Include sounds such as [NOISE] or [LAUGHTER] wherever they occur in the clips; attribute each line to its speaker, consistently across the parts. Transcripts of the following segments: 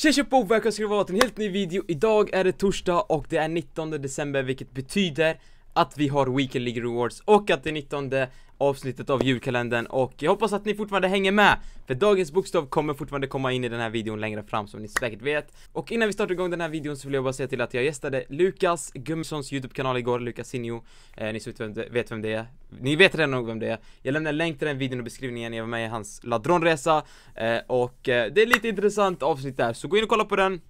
Speaker 1: Tja tja och välkomna ska det vara till en helt ny video. Idag är det torsdag och det är 19 december vilket betyder att vi har Weekend League Rewards och att det är 19 avsnittet av julkalendern och jag hoppas att ni fortfarande hänger med för dagens bokstav kommer fortfarande komma in i den här videon längre fram som ni säkert vet och innan vi startar igång den här videon så vill jag bara säga till att jag gästade Lukas Gummissons YouTube-kanal igår, Lukas Sinjo eh, ni vet vem, vet vem det är ni vet redan nog vem det är Jag lämnar en länk till den videon i beskrivningen, jag var med i hans ladronresa eh, och eh, det är lite intressant avsnitt där så gå in och kolla på den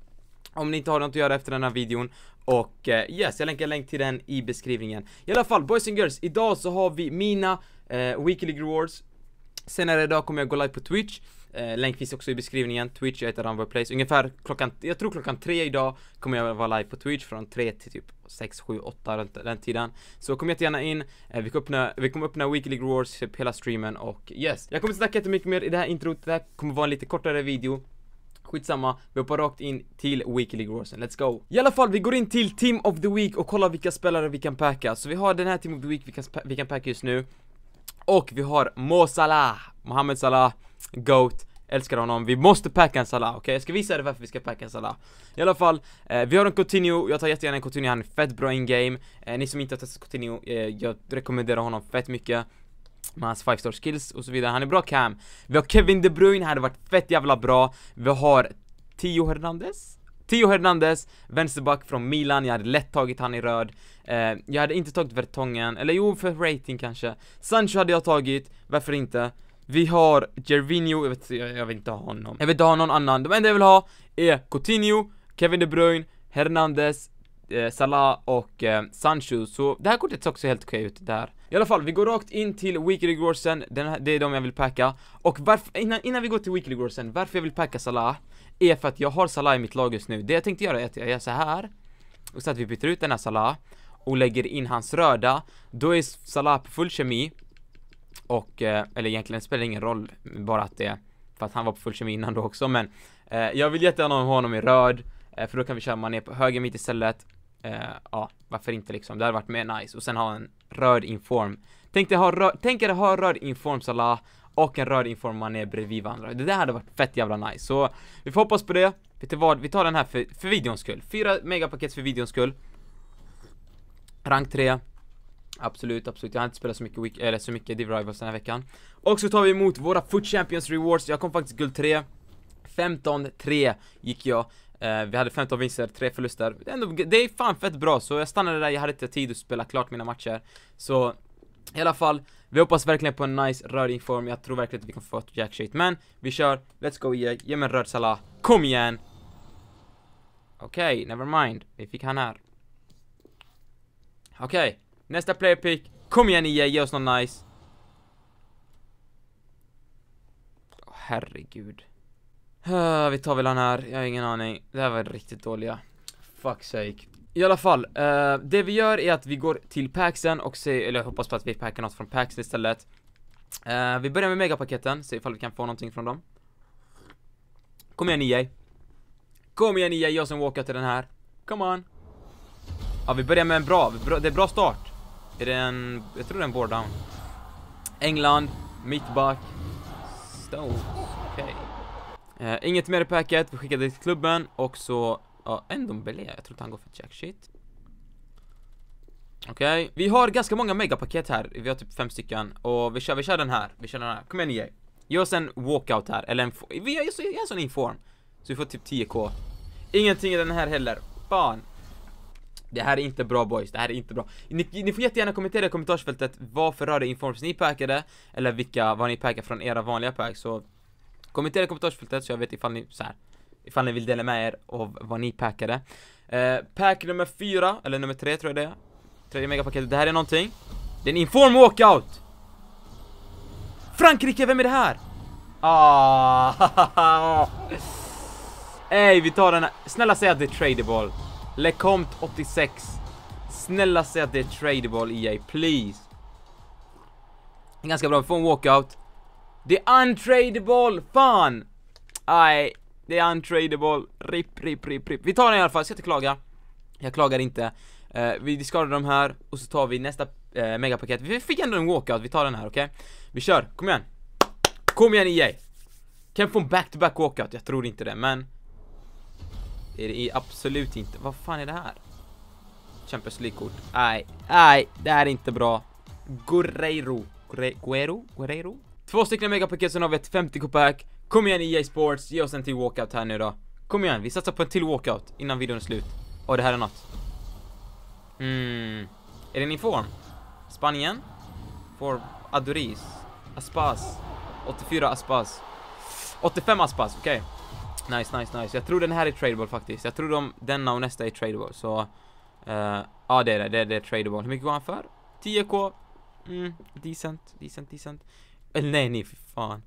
Speaker 1: om ni inte har något att göra efter den här videon Och eh, yes, jag länkar en länk till den i beskrivningen I alla fall boys and girls, idag så har vi mina eh, weekly rewards Senare idag kommer jag gå live på Twitch eh, Länk finns också i beskrivningen, Twitch, jag heter Rambo Ungefär klockan, jag tror klockan tre idag kommer jag vara live på Twitch från tre till typ sex, sju, åtta runt den tiden Så kom jättegärna in, eh, vi, kommer öppna, vi kommer öppna Weekly Rewards, hela streamen och yes Jag kommer snacka jättemycket mer i det här introt, det här kommer vara en lite kortare video skitsamma, vi hoppar rakt in till Weekly Growsen, let's go! I alla fall, vi går in till Team of the Week och kollar vilka spelare vi kan packa, så vi har den här Team of the Week vi kan, vi kan packa just nu Och vi har Mo Salah, Mohamed Salah, GOAT Älskar honom, vi måste packa en Salah, okej? Okay? Jag ska visa er varför vi ska packa en Salah I alla fall, eh, vi har en Coutinho, jag tar jättegärna en Coutinho, han är fett bra in game eh, Ni som inte har testat Coutinho, eh, jag rekommenderar honom fett mycket med hans 5-star skills och så vidare, han är bra cam Vi har Kevin De Bruyne, han hade varit fett jävla bra Vi har Tio Hernandez Tio Hernandez, vänsterback från Milan, jag hade lätt tagit han i röd eh, Jag hade inte tagit Vertongen, eller jo för rating kanske Sancho hade jag tagit, varför inte? Vi har Gervinho, jag, vet, jag, jag vill inte ha honom Jag vill inte ha någon annan, de enda jag vill ha är Coutinho, Kevin De Bruyne, Hernandez, eh, Salah och eh, Sancho, så det här kortet ser också helt okej ut där. I alla fall, vi går rakt in till Weekly Grossen, det är de jag vill packa. Och varför, innan, innan vi går till Weekly Grossen, varför jag vill packa Salah är för att jag har Salah i mitt lag just nu. Det jag tänkte göra är att jag gör så här och så att vi byter ut den här Salah och lägger in hans röda, då är Salah på full kemi och, eh, eller egentligen spelar det ingen roll, bara att det, för att han var på full kemi innan då också men eh, jag vill jättegärna ha honom i röd, eh, för då kan vi köra Mané på höger mitt istället Eh, ja, varför inte liksom? Det hade varit mer nice. Och sen ha en röd inform. Tänk dig att ha röd inform Salah och en röd inform man är bredvid varandra. Det där hade varit fett jävla nice. Så vi får hoppas på det. Vet du vad? Vi tar den här för, för videons skull. Fyra megapaket för videons skull. Rank 3. Absolut, absolut. Jag har inte spelat så mycket, week eller så mycket Div Rivals den här veckan. Och så tar vi emot våra Foot Champions Rewards. Jag kom faktiskt guld 3. 15-3 gick jag. Eh, vi hade 15 vinster, 3 förluster. Det är, ändå, det är fan fett bra, så jag stannade där, jag hade inte tid att spela klart mina matcher. Så i alla fall, vi hoppas verkligen på en nice rörig form. Jag tror verkligen att vi kan få ett jack Men vi kör, let's go Jack, ge mig en röd Salah, kom igen! Okej, okay, never mind. Vi fick han här. Okej, okay, nästa player pick. Kom igen Jack, ge oss något nice. Oh, herregud. Uh, vi tar väl han här, jag har ingen aning. Det här var riktigt dåliga. Fuck sake. I alla fall, uh, det vi gör är att vi går till packsen och ser, eller jag hoppas på att vi packar något från packsen istället. Uh, vi börjar med megapaketen, se ifall vi kan få någonting från dem. Kom igen EA. Kom igen EA, jag som walkar till den här. Come on. Ja, vi börjar med en bra, det är bra start. Är det en, jag tror det är en board down. England, mittback, Stones, okej. Okay. Eh, inget mer i packet, vi skickar det till klubben och så, ja, en Dombele, jag tror inte han går för jack shit. Okej, okay. vi har ganska många megapaket här, vi har typ fem stycken och vi kör, vi kör den här, vi kör den här, kom igen EA Ge oss en walkout här, eller en, vi är så, jag sån inform Så vi får typ 10k Ingenting i den här heller, fan Det här är inte bra boys, det här är inte bra Ni, ni får jättegärna kommentera i kommentarsfältet varför för röda informs ni packade Eller vilka, vad ni packade från era vanliga pack så Kommentera i kommentarsfältet så jag vet ifall ni, så här, ifall ni vill dela med er av vad ni packade. Eh, pack nummer fyra, eller nummer tre tror jag det är. Tredje megapaketet, det här är någonting. Det är en inform walkout! Frankrike, vem är det här? Ah, [LAUGHS] Ey, vi tar den här. Snälla säg att det är tradable. Lecomte 86. Snälla säg att det är tradable EA, please. ganska bra, vi får en walkout. Det är untradeable, fan! Nej, det är untradeable, RIP, RIP, RIP, RIP Vi tar den i alla fall, jag ska inte klaga Jag klagar inte eh, Vi discardar de här och så tar vi nästa eh, megapaket Vi fick ändå en walkout, vi tar den här, okej? Okay? Vi kör, kom igen Kom igen EA Kan få en back-to-back -back walkout, jag tror inte det, men är det är absolut inte, vad fan är det här? Champions League-kort, nej, nej, det här är inte bra Guerreiro, Guerreiro, Guerreiro Två stycken megapaket, sen har vi ett 50 k pack Kom igen EA Sports, ge oss en till walkout här nu då. Kom igen, vi satsar på en till walkout innan videon är slut. Och det här är något. Mm. Är den i form? Spanien? For Adoris. Aspas. 84 Aspas. 85 Aspas, okej. Okay. Nice, nice, nice. Jag tror den här är tradable faktiskt. Jag tror de, denna och nästa är tradable, så... Eh, ja, uh, ah, det är det. Det är, det är tradable. Hur mycket går han för? 10k? Mm, decent, decent, decent. Eller eh, nej, nej, för fan.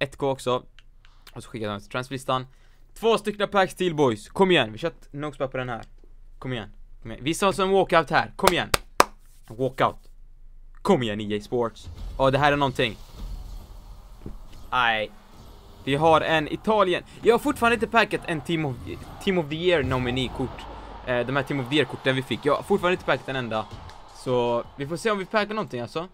Speaker 1: 1K eh, också. Och så skickar skickade han till transferlistan. Två stycken packs till boys. Kom igen, vi kör ett noxback på den här. Kom igen. Kom igen. Visa oss en walkout här. Kom igen. Walkout. Kom igen EA Sports. Ja, det här är någonting. Nej. Vi har en Italien. Jag har fortfarande inte packat en Team of, team of the Year nominee-kort. Eh, de här Team of the Year-korten vi fick. Jag har fortfarande inte packat en enda. Så vi får se om vi packar någonting alltså.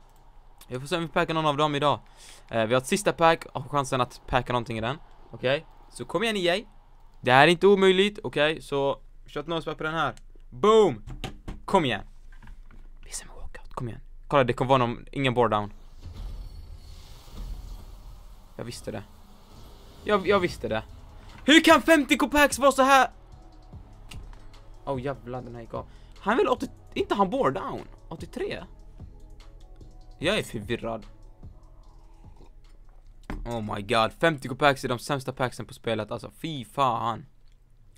Speaker 1: Vi får se om vi packar någon av dem idag. Eh, vi har ett sista pack och chansen att packa någonting i den. Okej, okay. så kom igen EA. Det här är inte omöjligt, okej, okay. så shot ett på den här. Boom! Kom igen. Visa mig walkout, kom igen. Kolla, det kommer vara någon, ingen board down. Jag visste det. Jag, jag visste det. Hur kan 50k packs vara så här? Åh oh, jävlar, den här gick av. Han vill 80, inte han board down? 83? Jag är förvirrad. Oh my god, 50 packs är de sämsta packsen på spelet alltså, fy fan.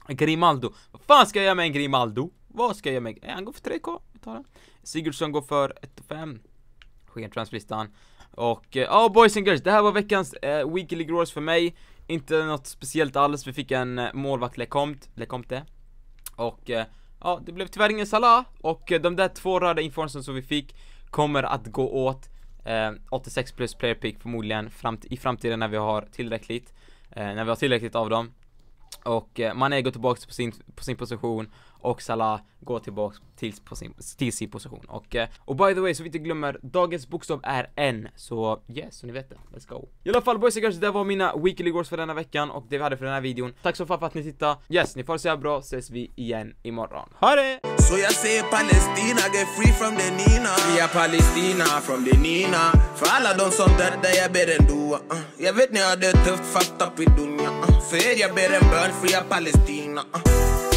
Speaker 1: Grimaldo, vad fan ska jag göra med en Grimaldo? Vad ska jag göra med? Eh, han går för 3k, vi tar den. Sigurdsson går för 1,5. Sker translistan. Och, ja eh, oh, boys and girls, det här var veckans eh, weekly growers för mig. Inte något speciellt alls, vi fick en eh, målvakt Lecomte, Lecomte. Och, eh, ja, det blev tyvärr ingen Salah. Och eh, de där två röda informansen som vi fick kommer att gå åt. Eh, 86 plus player pick förmodligen framt i framtiden när vi har tillräckligt. Eh, när vi har tillräckligt av dem. Och eh, Mané går tillbaka på sin, på sin position och Salah gå tillbaka till, sin, till sin position. Och, eh, och by the way, så vi inte glömmer, dagens bokstav är N. Så yes, så ni vet det. Let's go. I alla fall boys and girls, det var mina weekly goals för denna veckan och det vi hade för den här videon. Tack så fan för att ni tittade. Yes, ni får se bra, ses vi igen imorgon. Ha det! Så jag säger Palestina get free from the Nina Yeah, Palestina from the Nina För alla de som dödar jag ber en dua uh. Jag vet ni har det tufft fucked up i dunja uh. För er jag ber en bön fria Palestina uh.